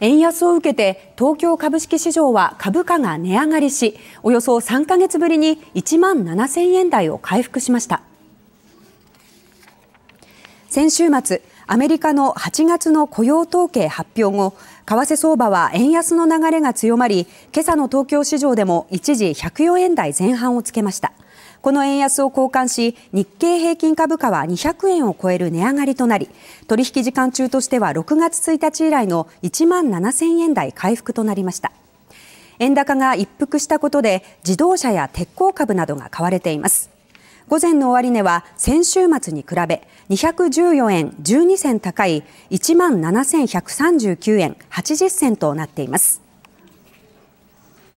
円安を受けて東京株式市場は株価が値上がりしおよそ3か月ぶりに1万7000円台を回復しました先週末アメリカの8月の雇用統計発表後為替相場は円安の流れが強まり今朝の東京市場でも一時104円台前半をつけましたこの円安を交換し日経平均株価は200円を超える値上がりとなり取引時間中としては6月1日以来の1万7000円台回復となりました円高が一服したことで自動車や鉄鋼株などが買われています午前の終値は先週末に比べ214円12銭高い1万7139円80銭となっています。